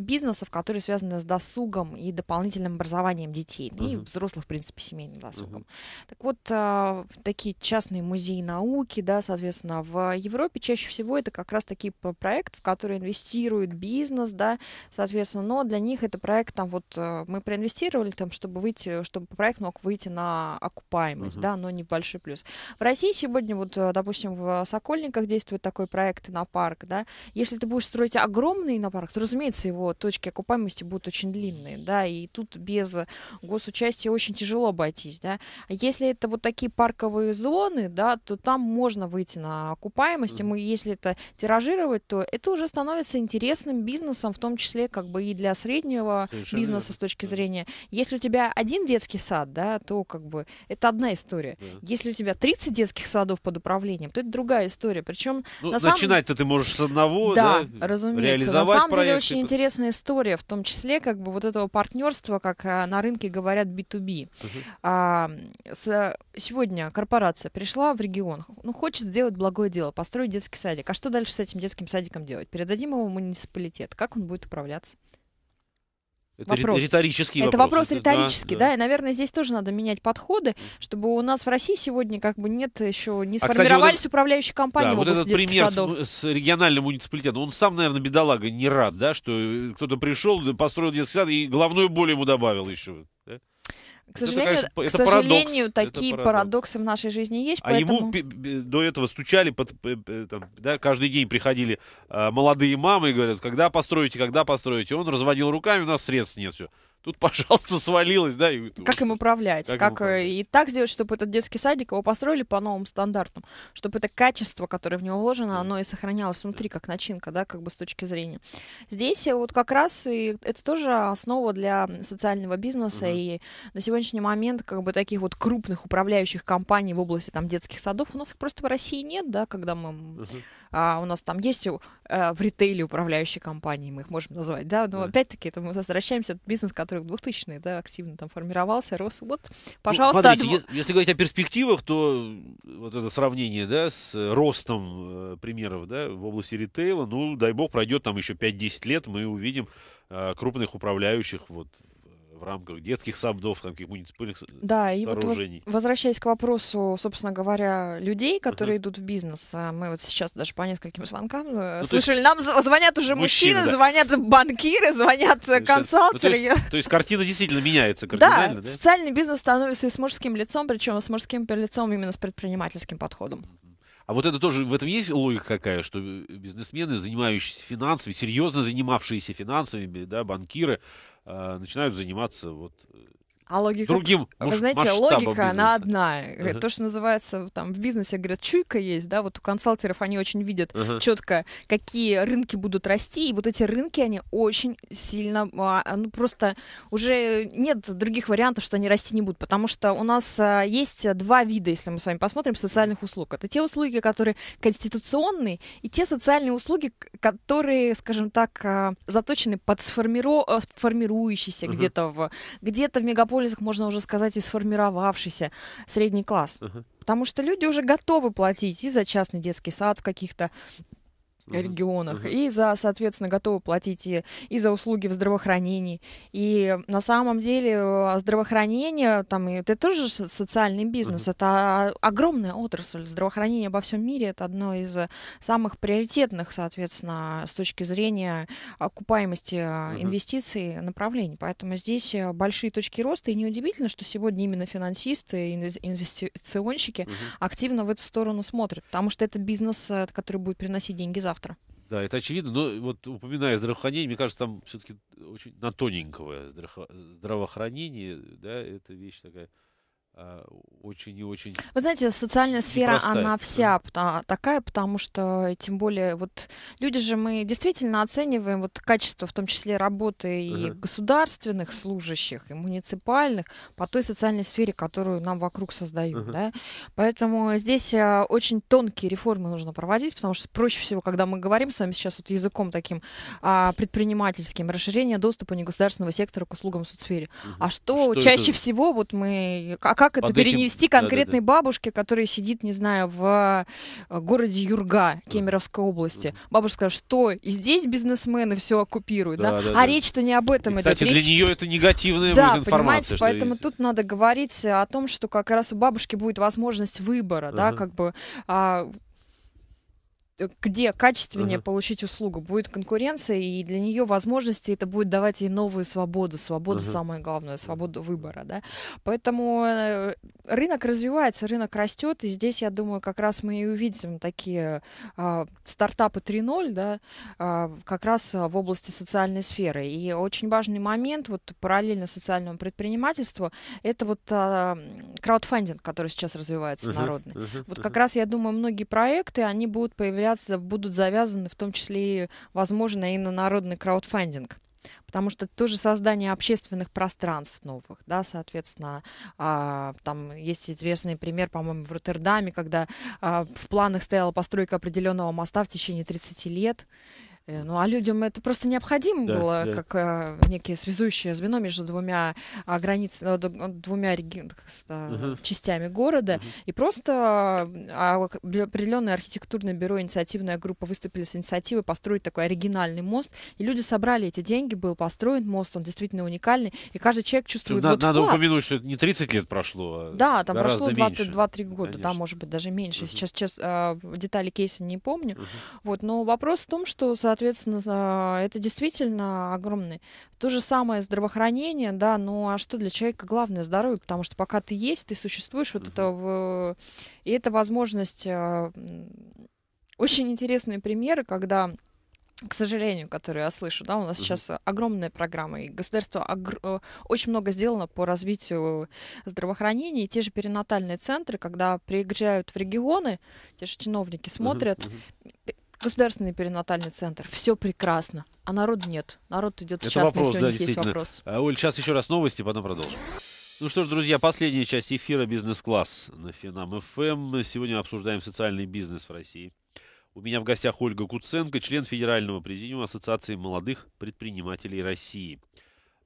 бизнесов, которые связаны с досугом и дополнительным образованием детей, uh-huh. и взрослых, в принципе, семейным досугом. Uh-huh. Так вот, а, такие частные музеи науки, да, соответственно, в Европе чаще всего это как раз такие проекты, в которые инвестирует бизнес, да, соответственно, но для них это проект, там, вот, э, мы проинвестировали, там, чтобы выйти, чтобы проект мог выйти на окупаемость, uh-huh. да, но не большой плюс. В России сегодня, вот, э, допустим, в Сокольниках действует такой проект на парк, да, если ты будешь строить огромный на парк, то, разумеется, его всего, точки окупаемости будут очень длинные, да, и тут без госучастия очень тяжело обойтись, да. А если это вот такие парковые зоны, да, то там можно выйти на окупаемость, mm-hmm. и мы, если это тиражировать, то это уже становится интересным бизнесом, в том числе как бы и для среднего Совершенно бизнеса верно. с точки зрения. Если у тебя один детский сад, да, то как бы это одна история. Да. Если у тебя 30 детских садов под управлением, то это другая история. Причем ну, на начинать-то сам... ты можешь с одного, да, да разумеется. Реализовать на самом проект, деле очень интересно типа интересная история, в том числе как бы вот этого партнерства, как э, на рынке говорят B2B. Угу. А, с, сегодня корпорация пришла в регион, ну, хочет сделать благое дело, построить детский садик. А что дальше с этим детским садиком делать? Передадим его в муниципалитет. Как он будет управляться? Это вопрос. риторический вопрос. Это вопрос это, риторический, да, да. да. И, наверное, здесь тоже надо менять подходы, чтобы у нас в России сегодня как бы нет еще не сформировались а, кстати, вот этот, управляющие компании. Да, вот этот пример С, с региональным муниципалитетом. Он сам, наверное, бедолага не рад, да, что кто-то пришел, построил детский сад и головную боль ему добавил еще. К сожалению, это, конечно, к сожалению парадокс. такие парадокс. парадоксы в нашей жизни есть. А поэтому... ему до этого стучали, под, там, да, каждый день приходили а, молодые мамы и говорят, когда построите, когда построите. Он разводил руками, у нас средств нет все тут, пожалуйста, свалилось, да. И, как им управлять? Как, как им э, управлять? и так сделать, чтобы этот детский садик его построили по новым стандартам, чтобы это качество, которое в него вложено, да. оно и сохранялось внутри, да. как начинка, да, как бы с точки зрения. Здесь э, вот как раз и это тоже основа для социального бизнеса угу. и на сегодняшний момент как бы таких вот крупных управляющих компаний в области там детских садов у нас их просто в России нет, да, когда мы угу. А, у нас там есть э, в ритейле управляющие компании, мы их можем назвать, да, но да. опять-таки это мы возвращаемся от бизнес, который в 2000-е, да, активно там формировался, рос. Вот, ну, пожалуйста. Ну, смотрите, адв... если говорить о перспективах, то э, вот это сравнение, да, с э, ростом примеров, да, в области ритейла, ну, дай бог, пройдет там еще 5-10 лет, мы увидим крупных управляющих вот в рамках детских садов, там, каких муниципальных да, сооружений. И вот, возвращаясь к вопросу, собственно говоря, людей, которые uh-huh. идут в бизнес, а мы вот сейчас даже по нескольким звонкам э, ну, слышали, есть... нам звонят уже мужчины, мужчины да. звонят банкиры, звонят ну, консалтеры. Ну, то, есть, то есть картина действительно меняется кардинально, да? да? социальный бизнес становится и с мужским лицом, причем с мужским лицом именно с предпринимательским подходом. А вот это тоже, в этом есть логика какая, что э, бизнесмены, занимающиеся финансами, серьезно занимавшиеся финансами, да, банкиры, Э, начинают заниматься вот э, а логика... Другим Вы знаете, логика, бизнеса. она одна. Uh-huh. То, что называется, там, в бизнесе, говорят, чуйка есть, да, вот у консалтеров они очень видят uh-huh. четко, какие рынки будут расти, и вот эти рынки, они очень сильно, а, а, ну, просто уже нет других вариантов, что они расти не будут, потому что у нас а, есть два вида, если мы с вами посмотрим, социальных услуг. Это те услуги, которые конституционные, и те социальные услуги, которые, скажем так, заточены под сформиру... Э, формирующиеся uh-huh. где-то в, где-то в мегаполисе мегаполисах, можно уже сказать, и сформировавшийся средний класс. Uh-huh. Потому что люди уже готовы платить и за частный детский сад в каких-то регионах, и за, соответственно, готовы платить и, и за услуги в здравоохранении. И на самом деле э, здравоохранение, там, это тоже социальный бизнес, это огромная отрасль. Здравоохранение во всем мире это одно из самых приоритетных, соответственно, с точки зрения окупаемости э, инвестиций направлений. Поэтому здесь э, большие точки роста, и неудивительно, что сегодня именно финансисты, инвестиционщики активно в эту сторону смотрят, потому что это бизнес, который будет приносить деньги за завтра. Да, это очевидно, но вот упоминая здравоохранение, мне кажется, там все-таки очень на тоненького здраво- здравоохранение, да, это вещь такая а, очень и очень. Вы знаете, социальная сфера, непростая. она вся да. такая, потому что, тем более, вот люди же мы действительно оцениваем вот качество, в том числе работы и угу. государственных служащих, и муниципальных, по той социальной сфере, которую нам вокруг создают. Угу. Да? Поэтому здесь а, очень тонкие реформы нужно проводить, потому что проще всего, когда мы говорим с вами сейчас вот языком таким а, предпринимательским, расширение доступа негосударственного сектора к услугам в соцсфере. Угу. А что, что чаще это? всего вот мы... А как это перенести этим... конкретной да, да, да. бабушке, которая сидит, не знаю, в э, городе Юрга Кемеровской области. Бабушка сказала, что и здесь бизнесмены все оккупируют, да? да? да а речь-то не об этом. И, кстати, речь... для нее это негативная да, будет информация. Понимаете, поэтому есть. тут надо говорить о том, что как раз у бабушки будет возможность выбора, uh-huh. да, как бы... А, Э, где качественнее uh-huh. получить услугу. Будет конкуренция, и для нее возможности это будет давать ей новую свободу. Свободу uh-huh. самое главное, свободу выбора. Да? Поэтому э, рынок развивается, рынок растет, и здесь, я думаю, как раз мы и увидим такие а, стартапы 3.0, да, а, как раз а, в области социальной сферы. И очень важный момент, вот параллельно социальному предпринимательству, это вот а, краудфандинг, который сейчас развивается uh-huh. народный. Uh-huh. Вот как раз, я думаю, многие проекты, они будут появляться являться, будут завязаны в том числе и, возможно, и на народный краудфандинг. Потому что тоже создание общественных пространств новых, да, соответственно, а, там есть известный пример, по-моему, в Роттердаме, когда а, в планах стояла постройка определенного моста в течение 30 лет, Э, ну, а людям это просто необходимо да, было, да. как а, некие связующее звено между двумя а, границ, э, двумя реги... угу. частями города. Угу. И просто а, определенное архитектурное бюро, инициативная группа выступили с инициативой построить такой оригинальный мост. И люди собрали эти деньги, был построен мост, он действительно уникальный. И каждый человек ну, чувствует вот Надо вклад. упомянуть, что это не 30 лет прошло, а Да, там прошло 2-3 года, Конечно. да, может быть, даже меньше. Угу. Сейчас, сейчас а, детали кейса не помню. Угу. Вот, но вопрос в том, что, со соответственно, это действительно огромный. То же самое здравоохранение, да, ну а что для человека главное здоровье? Потому что пока ты есть, ты существуешь, вот это и это возможность. Э, очень интересные примеры, когда к сожалению, которые я слышу, да, у нас mm-hmm. сейчас огромная программа, и государство огр... Э, очень много сделано по развитию здравоохранения, и те же перинатальные центры, когда приезжают в регионы, те же чиновники смотрят, mm-hmm. Государственный перинатальный центр. Все прекрасно. А народ нет. Народ идет в Это частный, вопрос, если да, у них есть вопрос. А, Оль, сейчас еще раз новости, потом продолжим. Ну что ж, друзья, последняя часть эфира «Бизнес-класс» на Финам ФМ. Сегодня обсуждаем социальный бизнес в России. У меня в гостях Ольга Куценко, член Федерального президиума Ассоциации молодых предпринимателей России.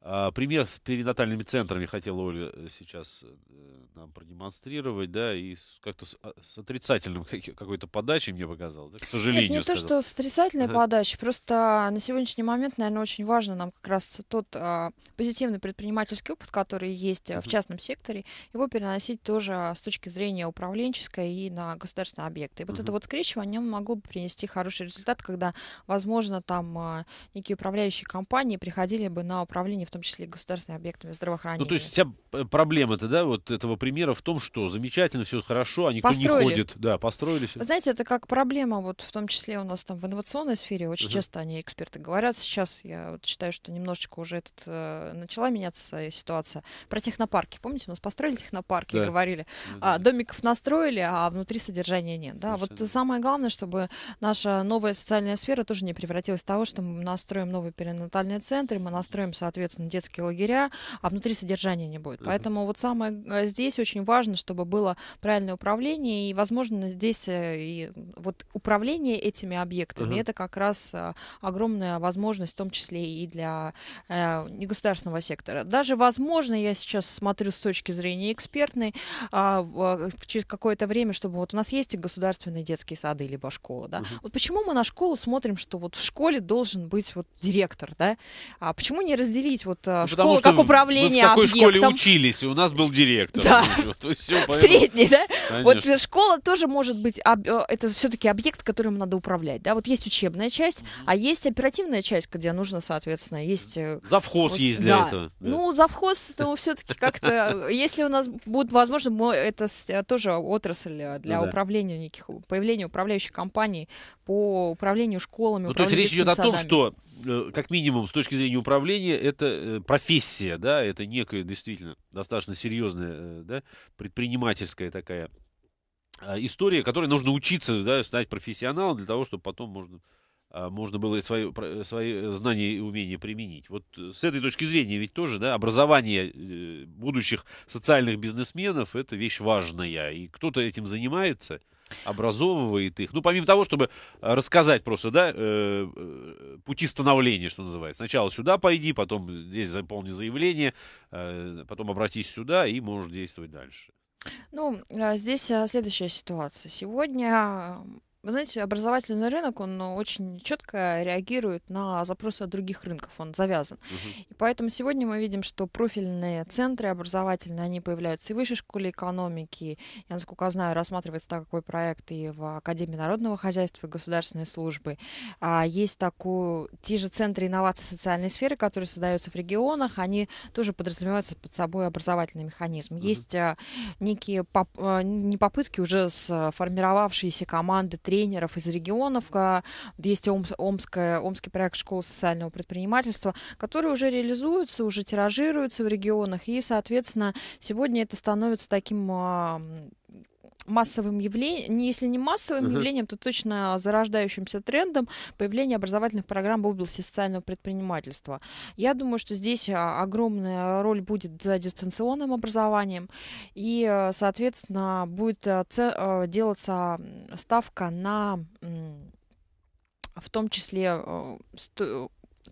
А, пример с перинатальными центрами хотела Оля э, сейчас э, нам продемонстрировать, да, и как-то с, а, с отрицательным какой-то подачей мне показалось, да, к сожалению. Нет, не сказал. то, что с отрицательной подачей, просто на сегодняшний момент, наверное, очень важно нам как раз тот а, позитивный предпринимательский опыт, который есть э, в частном секторе, его переносить тоже с точки зрения управленческой и на государственные объекты. И вот это вот скрещивание могло бы принести хороший результат, когда, возможно, там а, некие управляющие компании приходили бы на управление в том числе и государственными объектами здравоохранения. Ну, то есть вся проблема-то, да, вот этого примера в том, что замечательно, все хорошо, а никто построили. не ходит. Да, построили все. Вы знаете, это как проблема, вот в том числе у нас там в инновационной сфере, очень uh-huh. часто они эксперты говорят. Сейчас я вот считаю, что немножечко уже этот, э, начала меняться ситуация. Про технопарки. Помните, у нас построили технопарки, да. говорили. Да. А, домиков настроили, а внутри содержания нет. Да, Совершенно. вот самое главное, чтобы наша новая социальная сфера тоже не превратилась в того, что мы настроим новые перинатальные центры, мы настроим, соответственно, на детские лагеря, а внутри содержания не будет. Поэтому вот самое э, здесь очень важно, чтобы было правильное управление, и, возможно, здесь э, и вот управление этими объектами, uh-huh. это как раз э, огромная возможность, в том числе и для э, негосударственного сектора. Даже, возможно, я сейчас смотрю с точки зрения экспертной, а, э, в, через какое-то время, чтобы вот у нас есть и государственные детские сады, либо школа, да. Uh-huh. Вот почему мы на школу смотрим, что вот в школе должен быть вот директор, да? А почему не разделить вот а, ну, школа как управление мы в такой объектом. школе учились, и у нас был директор. Да. Все, Средний, да? Э, Конечно. Вот школа тоже может быть, э, это все-таки объект, которым надо управлять, да? Вот есть учебная часть, mm-hmm. а есть оперативная часть, где нужно, соответственно, есть... Э, завхоз вот, есть для да. этого. Да. Ну, завхоз, то все-таки как-то, если у нас будет возможно, мы, это тоже отрасль для ну, управления неких, появления управляющих компаний по управлению школами, ну, управлению То есть речь идет о том, что, как минимум, с точки зрения управления, это Э, профессия, да, это некая действительно достаточно серьезная, э, да, предпринимательская такая а, история, которой нужно учиться, да, стать профессионалом для того, чтобы потом можно, а, можно было э, свои, свои знания и умения применить. Вот с этой точки зрения ведь тоже, да, образование будущих социальных бизнесменов – это вещь важная, и кто-то этим занимается – образовывает их. Ну, помимо того, чтобы рассказать просто, да, э, э, пути становления, что называется. Сначала сюда пойди, потом здесь заполни заявление, э, потом обратись сюда и можешь действовать дальше. Ну, э, здесь э, следующая ситуация. Сегодня вы знаете, образовательный рынок, он очень четко реагирует на запросы от других рынков, он завязан. Угу. И поэтому сегодня мы видим, что профильные центры образовательные, они появляются и в высшей школе экономики, я, насколько знаю, рассматривается такой проект и в Академии народного хозяйства и государственной службы. А есть такую, те же центры инноваций социальной сферы, которые создаются в регионах, они тоже подразумеваются под собой образовательный механизм. Угу. Есть а, некие поп, а, не попытки уже сформировавшиеся команды тренеров, тренеров из регионов. А, есть Омская, Омский проект школы социального предпринимательства, которые уже реализуются, уже тиражируются в регионах. И, соответственно, сегодня это становится таким массовым явлением, если не массовым uh-huh. явлением, то точно зарождающимся трендом появления образовательных программ в области социального предпринимательства. Я думаю, что здесь а, огромная роль будет за дистанционным образованием, и, э, соответственно, будет э, э, делаться ставка на в том числе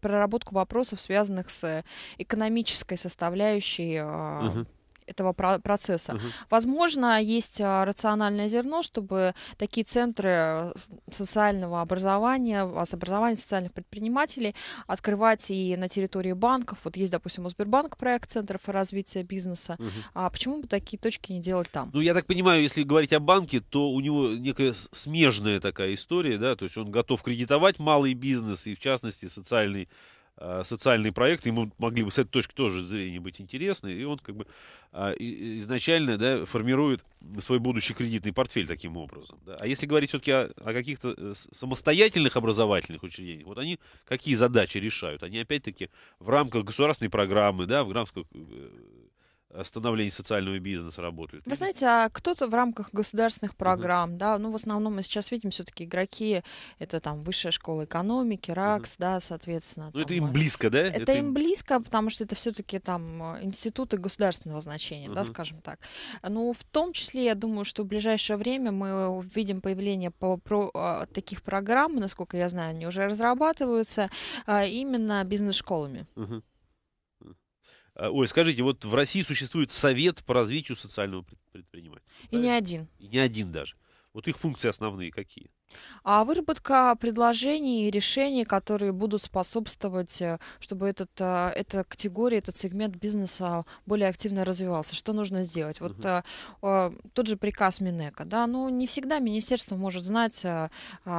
проработку вопросов, связанных с экономической составляющей uh-huh этого процесса. Угу. Возможно, есть а, рациональное зерно, чтобы такие центры э, социального образования, а, образования социальных предпринимателей открывать и на территории банков. Вот есть, допустим, у Сбербанка проект центров развития бизнеса. Угу. А почему бы такие точки не делать там? Ну, я так понимаю, если говорить о банке, то у него некая смежная такая история, да, то есть он готов кредитовать малый бизнес и, в частности, социальный а, социальные проекты, ему могли бы с этой точки тоже зрения быть интересны, и он как бы а, изначально да, формирует свой будущий кредитный портфель таким образом. Да. А если говорить все-таки о, о каких-то э, самостоятельных образовательных учреждениях, вот они какие задачи решают? Они опять-таки в рамках государственной программы, да, в рамках э, становлении социального бизнеса работают. Вы знаете, а кто-то в рамках государственных программ, uh-huh. да, ну, в основном мы сейчас видим все-таки игроки, это там высшая школа экономики, РАКС, uh-huh. да, соответственно. Ну, это им э, близко, да? Это, это им... им близко, потому что это все-таки там э, институты государственного значения, uh-huh. да, скажем так. Ну, в том числе, я думаю, что в ближайшее время мы э, увидим появление по, про, таких программ, насколько я знаю, они уже разрабатываются а именно бизнес-школами. Uh-huh. Э, Ой, скажите, вот в России существует совет по развитию социального предпринимательства. И правильно? не один. И не один даже. Вот их функции основные какие? А выработка предложений и решений, которые будут способствовать, э, чтобы этот, э, эта категория, этот сегмент бизнеса более активно развивался. Что нужно сделать? Вот угу. тот же приказ Минека, да, ну не всегда министерство может знать, а,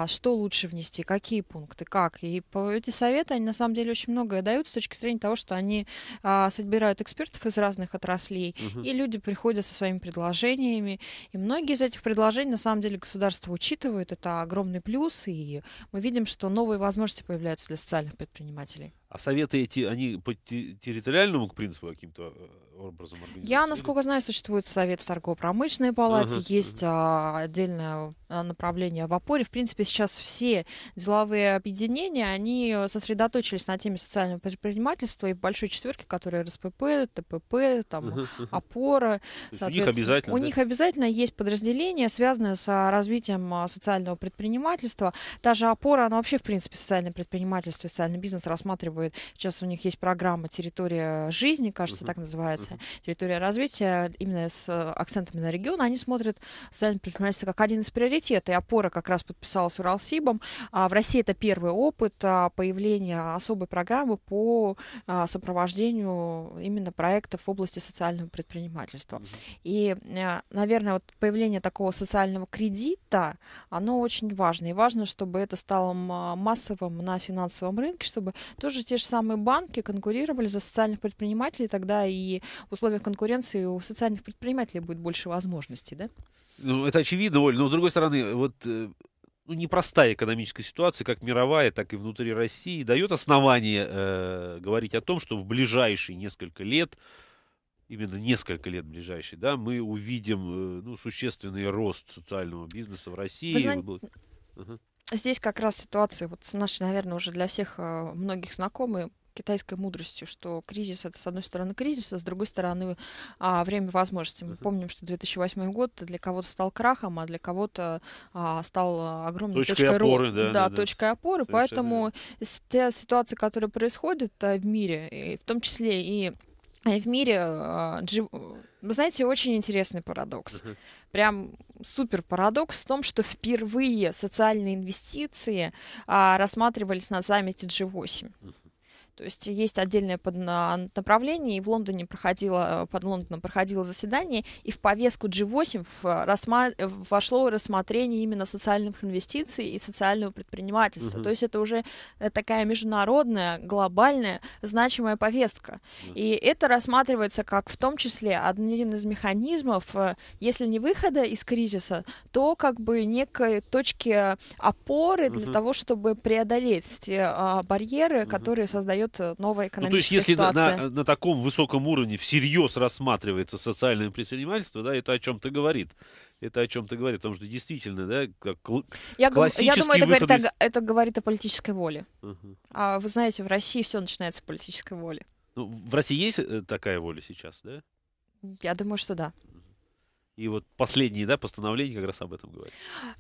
что лучше внести, какие пункты, как. И эти советы, они на самом деле очень многое дают с точки зрения того, что они а, собирают экспертов из разных отраслей, угу. и люди приходят со своими предложениями. И многие из этих предложений на самом деле государство учитывает. Это огромный плюс, и мы видим, что новые возможности появляются для социальных предпринимателей. А советы эти, они по территориальному принципу каким-то э, образом организованы? Я, насколько знаю, существует совет в торгово-промышленной палате, uh есть uh отдельное а, направление в опоре. В принципе, сейчас все деловые объединения, они сосредоточились на теме социального предпринимательства и большой четверки, которые РСПП, ТПП, там, uh-huh. опора. у них обязательно? У да? них обязательно есть подразделение, связанное с а, развитием социального предпринимательства. Та же опора, она вообще, в принципе, социальное предпринимательство социальный бизнес рассматривает выстраивают. Сейчас у них есть программа «Территория жизни», кажется, uh-huh. так называется, uh-huh. территория развития, именно с э, акцентами на регион. Они смотрят социальное предпринимательство как один из приоритетов. И опора как раз подписалась Уралсибом. А в России это первый опыт а, появления особой программы по а, сопровождению именно проектов в области социального предпринимательства. Uh-huh. И, э, наверное, вот появление такого социального кредита, оно очень важно. И важно, чтобы это стало массовым на финансовом рынке, чтобы тоже те же самые банки конкурировали за социальных предпринимателей, тогда и в условиях конкуренции у социальных предпринимателей будет больше возможностей, да? Ну, это очевидно, Оль, но с другой стороны, вот э, ну, непростая экономическая ситуация, как мировая, так и внутри России, дает основание э, говорить о том, что в ближайшие несколько лет, именно несколько лет ближайшие, да, мы увидим э, ну, существенный рост социального бизнеса в России. Вы знаете... Угу здесь как раз ситуация, вот наша, наверное, уже для всех а, многих знакомы китайской мудростью, что кризис это с одной стороны кризис, а с другой стороны а, время возможностей. Мы uh-huh. помним, что 2008 год для кого-то стал крахом, а для кого-то а, стал а, огромной точкой, точкой опоры. Да, да, да, да, точкой опоры. поэтому верно. те ситуации, которые происходят э, в мире, в том числе и в мире, а, вы знаете, очень интересный парадокс. Прям супер парадокс в том, что впервые социальные инвестиции а, рассматривались на саммите G8. То есть есть отдельное направление, и в Лондоне проходило, э, под Лондоном проходило заседание, и в повестку G8 в э, рассма... Э, вошло рассмотрение именно социальных инвестиций и социального предпринимательства. Угу. То есть это уже такая международная, глобальная, значимая повестка. Угу. И это рассматривается как в том числе один из механизмов, если не выхода из кризиса, то как бы некой точки опоры угу. для того, чтобы преодолеть те а, барьеры, угу. которые создают создает э, новая экономическая ну, то есть, если ситуация. На, на, на таком высоком уровне всерьез рассматривается социальное предпринимательство, да, это о чем-то говорит это о чем-то говорит, потому что действительно, да, как кл- я, классический я думаю, это выход говорит, из... о, это говорит о политической воле. Uh-huh. А вы знаете, в России все начинается с политической воли. Ну, в России есть э, такая воля сейчас, да? Я думаю, что да. И вот последние, да, постановления как раз об этом говорят.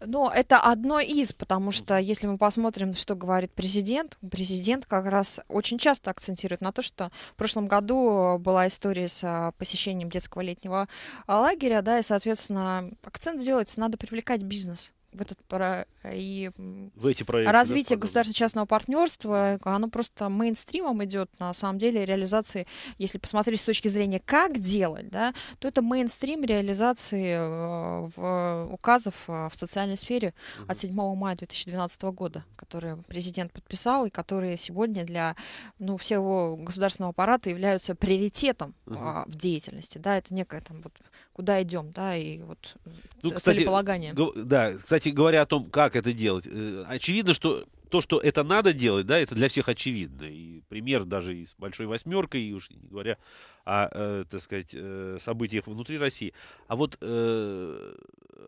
Ну, это одно из, потому что если мы посмотрим, что говорит президент, президент как раз очень часто акцентирует на то, что в прошлом году была история с а, посещением детского летнего а, лагеря, да, и, соответственно, акцент делается, надо привлекать бизнес в этот про... и в эти проекты, развитие да, государственно-частного партнерства, оно просто мейнстримом идет на самом деле реализации, если посмотреть с точки зрения как делать, да, то это мейнстрим реализации э, в, указов э, в социальной сфере угу. от 7 мая 2012 года, которые президент подписал и которые сегодня для ну, всего государственного аппарата являются приоритетом угу. в деятельности, да, это некая там вот куда идем, да, и вот ну, э, кстати, целеполагание. Да, кстати, говоря о том, как это делать, э, очевидно, что то, что это надо делать, да, это для всех очевидно. И пример даже из большой восьмеркой, и уж не говоря о, э, так сказать, э, событиях внутри России. А вот э,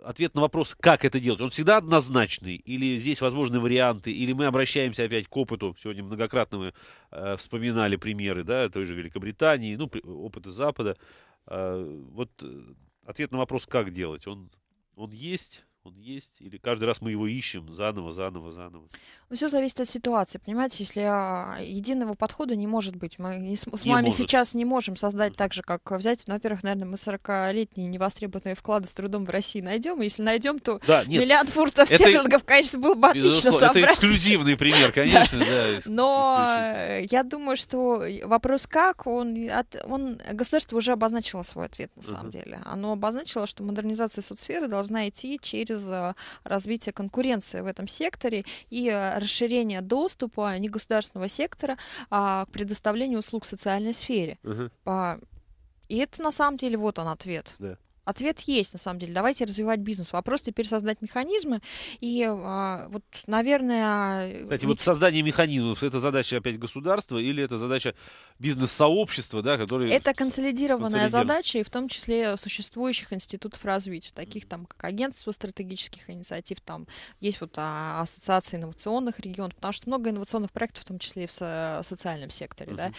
ответ на вопрос, как это делать, он всегда однозначный? Или здесь возможны варианты? Или мы обращаемся опять к опыту? Сегодня многократно мы э, вспоминали примеры, да, той же Великобритании, ну, опыта Запада. А, вот э, ответ на вопрос, как делать, он, он есть, он есть, или каждый раз мы его ищем заново, заново, заново? Ну, все зависит от ситуации, понимаете, если а, единого подхода не может быть. Мы не, с, с не вами может. сейчас не можем создать mm-hmm. так же, как взять, ну, во-первых, наверное, мы 40-летние невостребованные вклады с трудом в России найдем, и если найдем, то да, нет, миллиард фунтов это... стерлингов, конечно, было бы отлично Безусловно. собрать. Это эксклюзивный пример, конечно, да. Но э, я думаю, что вопрос как, он, он государство уже обозначило свой ответ, на самом деле. Оно обозначило, что модернизация соцсферы должна идти через из а, развитие конкуренции в этом секторе и а, расширение доступа а, негосударственного сектора к предоставлению услуг в социальной сфере. Угу. И это на самом деле вот он ответ. Да. Ответ есть, на самом деле. Давайте развивать бизнес. Вопрос теперь создать механизмы. И а, вот, наверное... Кстати, ведь... вот создание механизмов, это задача опять государства или это задача бизнес-сообщества, да, которое? Это консолидированная задача, и в том числе существующих институтов развития, таких там, как агентство стратегических инициатив, там есть вот а, ассоциации инновационных регионов, потому что много инновационных проектов, в том числе и в со- социальном секторе, uh-huh. да.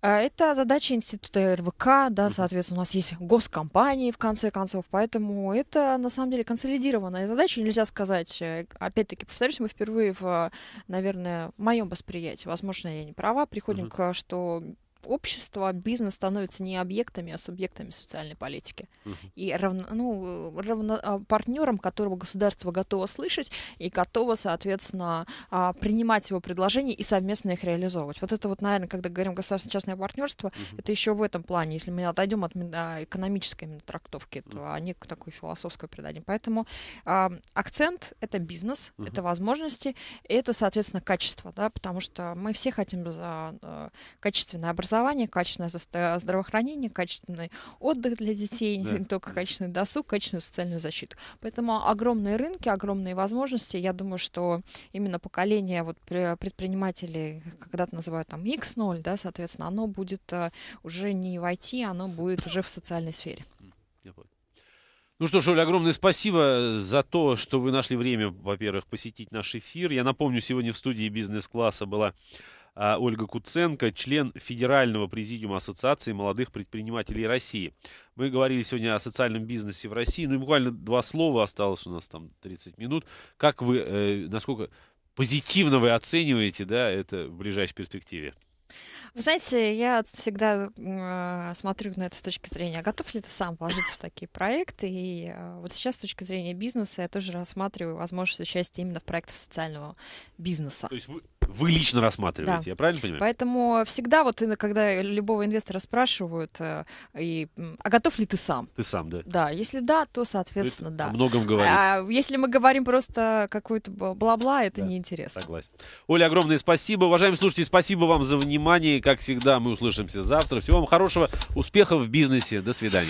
А, это задача института РВК, да, соответственно, у нас есть госкомпании, в конце концов, поэтому это, на самом деле, консолидированная задача, нельзя сказать, э, опять-таки, повторюсь, мы впервые в, наверное, моем восприятии, возможно, я не права, приходим uh-huh. к, что общества бизнес становится не объектами, а субъектами социальной политики. И равно, ну, равно, а, партнером, которого государство готово слышать и готово, соответственно, а, принимать его предложения и совместно их реализовывать. Вот это вот, наверное, когда говорим государственно-частное партнерство, uh-huh. это еще в этом плане, если мы отойдем от а, экономической трактовки этого, uh-huh. а не такой философской придадим. Поэтому а, акцент — это бизнес, uh-huh. это возможности, это, соответственно, качество, да, потому что мы все хотим за, а, качественное образование образование, качественное э, здравоохранение, качественный отдых для детей, да. не только качественный досуг, качественную социальную защиту. Поэтому огромные рынки, огромные возможности. Я думаю, что именно поколение вот предпринимателей, когда-то называют там X0, да, соответственно, оно будет э, уже не в IT, оно будет уже в социальной сфере. Ну что ж, Оля, огромное спасибо э, за то, что вы нашли время, во-первых, посетить наш эфир. Я напомню, сегодня в студии бизнес-класса была а, Ольга Куценко, член Федерального президиума Ассоциации молодых предпринимателей России. Мы говорили сегодня о социальном бизнесе в России. Ну и буквально два слова осталось у нас там 30 минут. Как вы, э, насколько позитивно вы оцениваете да, это в ближайшей перспективе? Вы знаете, я всегда э, смотрю на это с точки зрения, а готов ли ты сам вложиться в такие проекты? И э, вот сейчас с точки зрения бизнеса я тоже рассматриваю возможность участия именно в проектах социального бизнеса. То есть вы, вы лично рассматриваете, да. я правильно понимаю? Поэтому всегда вот когда любого инвестора спрашивают, э, и, а готов ли ты сам? Ты сам, да. Да, если да, то, соответственно, это да. О многом говорит. А если мы говорим просто какую-то бла-бла, это да. неинтересно. Согласен. Оля, огромное спасибо. Уважаемые слушатели, спасибо вам за внимание. Как всегда, мы услышимся завтра. Всего вам хорошего, успехов в бизнесе. До свидания.